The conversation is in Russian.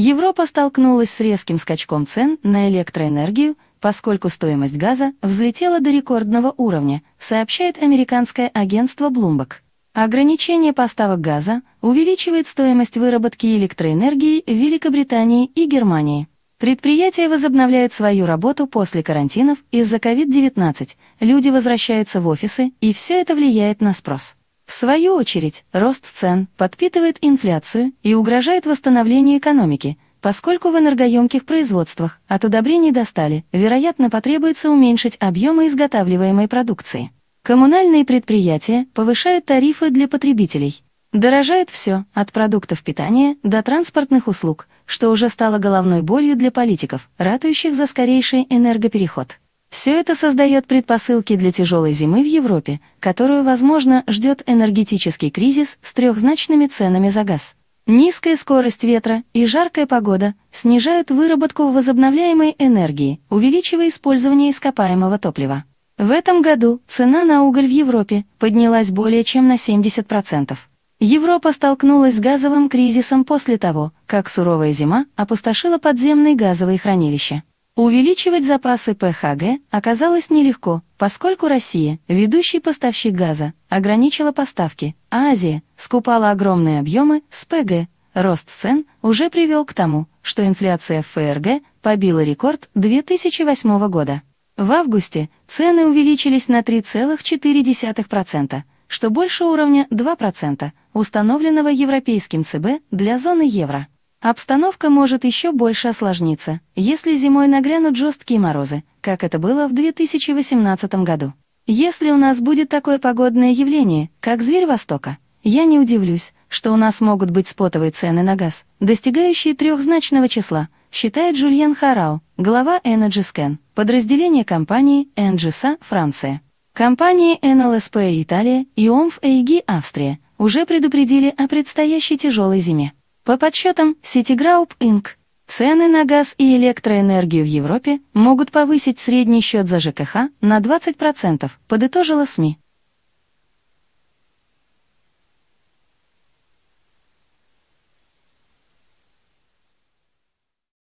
Европа столкнулась с резким скачком цен на электроэнергию, поскольку стоимость газа взлетела до рекордного уровня, сообщает американское агентство Bloomberg. Ограничение поставок газа увеличивает стоимость выработки электроэнергии в Великобритании и Германии. Предприятия возобновляют свою работу после карантинов из-за COVID-19, люди возвращаются в офисы, и все это влияет на спрос. В свою очередь, рост цен подпитывает инфляцию и угрожает восстановлению экономики, поскольку в энергоемких производствах от удобрений до стали, вероятно, потребуется уменьшить объемы изготавливаемой продукции. Коммунальные предприятия повышают тарифы для потребителей. Дорожает все, от продуктов питания до транспортных услуг, что уже стало головной болью для политиков, ратующих за скорейший энергопереход. Все это создает предпосылки для тяжелой зимы в Европе, которую, возможно, ждет энергетический кризис с трехзначными ценами за газ. Низкая скорость ветра и жаркая погода снижают выработку возобновляемой энергии, увеличивая использование ископаемого топлива. В этом году цена на уголь в Европе поднялась более чем на 70%. Европа столкнулась с газовым кризисом после того, как суровая зима опустошила подземные газовые хранилища. Увеличивать запасы ПХГ оказалось нелегко, поскольку Россия, ведущий поставщик газа, ограничила поставки, а Азия скупала огромные объемы с ПГ. Рост цен уже привел к тому, что инфляция в ФРГ побила рекорд 2008 года. В августе цены увеличились на 3,4%, что больше уровня 2%, установленного Европейским ЦБ для зоны евро. Обстановка может еще больше осложниться, если зимой нагрянут жесткие морозы, как это было в 2018 году. Если у нас будет такое погодное явление, как зверь Востока, я не удивлюсь, что у нас могут быть спотовые цены на газ, достигающие трехзначного числа, считает Жюльен Харау, глава Energy Scan, подразделение компании Engisa, Франция. Компании NLSP Италия и OMF AEG Австрия уже предупредили о предстоящей тяжелой зиме. По подсчетам Citigroup Inc., цены на газ и электроэнергию в Европе могут повысить средний счет за ЖКХ на 20%, подытожила СМИ.